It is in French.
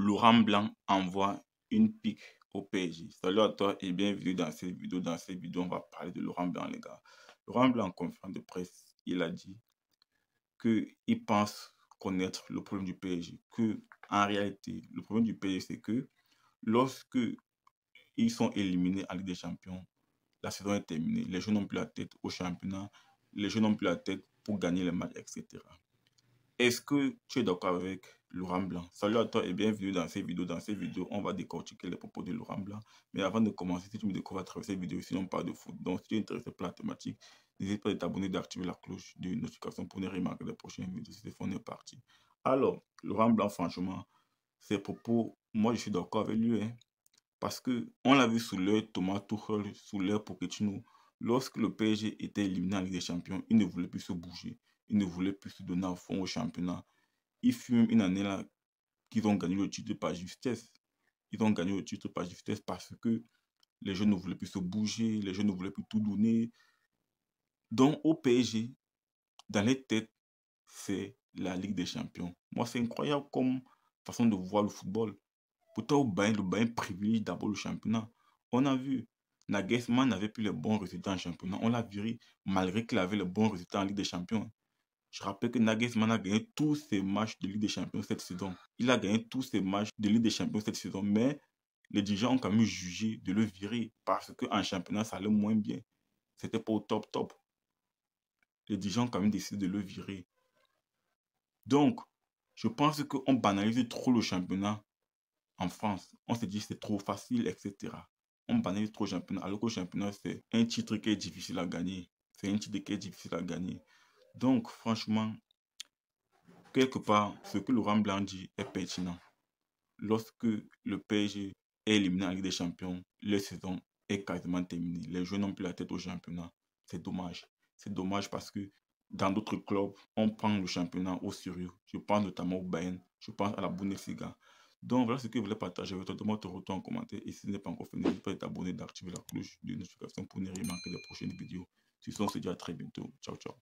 Laurent Blanc envoie une pique au PSG. Salut à toi et bienvenue dans cette vidéo. Dans cette vidéo, on va parler de Laurent Blanc, les gars. Laurent Blanc, en conférence de presse, il a dit qu'il pense connaître le problème du PSG. Que, en réalité, le problème du PSG, c'est que lorsque ils sont éliminés en Ligue des Champions, la saison est terminée. Les jeunes n'ont plus la tête au championnat. Les jeunes n'ont plus la tête pour gagner les matchs, etc. Est-ce que tu es d'accord avec Laurent Blanc. Salut à toi et bienvenue dans cette vidéo. Dans cette vidéo, on va décortiquer les propos de Laurent Blanc. Mais avant de commencer, si tu me découvres à travers cette vidéo, sinon pas de foot. Donc, si tu es intéressé par la thématique, n'hésite pas à t'abonner, d'activer la cloche de notification pour ne rien manquer des prochaines vidéos. C'est on est parti. Alors, Laurent Blanc, franchement, ses propos, moi, je suis d'accord avec lui. Hein, parce que on l'a vu sous l'œil Thomas Tuchel, sous l'œil Pochettino. Lorsque le PSG était éliminé en Ligue des Champions, il ne voulait plus se bouger. Il ne voulait plus se donner à fond au championnat. Il fut même une année là qu'ils ont gagné le titre par justesse. Ils ont gagné le titre par justesse parce que les jeunes ne voulaient plus se bouger, les jeunes ne voulaient plus tout donner. Donc au PSG, dans les têtes, c'est la Ligue des Champions. Moi, c'est incroyable comme façon de voir le football. Pourtant, au le Bayern privilégie d'abord le championnat. On a vu, Nagelsmann n'avait plus les bons résultats en championnat. On l'a viré malgré qu'il avait les bons résultats en Ligue des Champions. Je rappelle que Nagelsmann a gagné tous ses matchs de Ligue des Champions cette saison. Il a gagné tous ses matchs de Ligue des Champions cette saison, mais les dirigeants ont quand même jugé de le virer parce qu'en championnat, ça allait moins bien. C'était pas au top top. Les dirigeants ont quand même décidé de le virer. Donc, je pense qu'on banalise trop le championnat en France. On se dit c'est trop facile, etc. On banalise trop le championnat, alors que le championnat, c'est un titre qui est difficile à gagner. C'est un titre qui est difficile à gagner. Donc, franchement, quelque part, ce que Laurent Blanc dit est pertinent. Lorsque le PSG est éliminé en Ligue des Champions, la saison est quasiment terminée. Les joueurs n'ont plus la tête au championnat. C'est dommage. C'est dommage parce que dans d'autres clubs, on prend le championnat au sérieux. Je pense notamment au Bayern, je pense à la Bundesliga. Donc voilà ce que je voulais partager avec toi. Demande ton retour en commentaire. Et si ce n'est pas encore fait, n'hésite pas à t'abonner, d'activer la cloche de notification pour ne rien manquer des prochaines vidéos. Sinon, on se dit à très bientôt. Ciao, ciao.